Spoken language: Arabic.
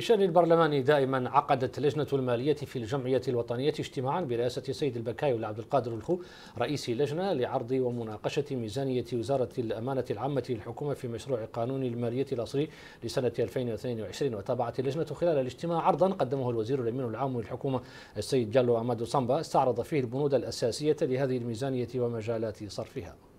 في البرلمان دائما عقدت لجنة المالية في الجمعية الوطنية اجتماعا برئاسة سيد البكاي والعبد القادر الخو رئيس اللجنة لعرض ومناقشة ميزانية وزارة الأمانة العامة للحكومة في مشروع قانون المالية الأصلي لسنة 2022 وتابعت اللجنة خلال الاجتماع عرضا قدمه الوزير الأمين العام للحكومة السيد جالو أمادو صامبا استعرض فيه البنود الأساسية لهذه الميزانية ومجالات صرفها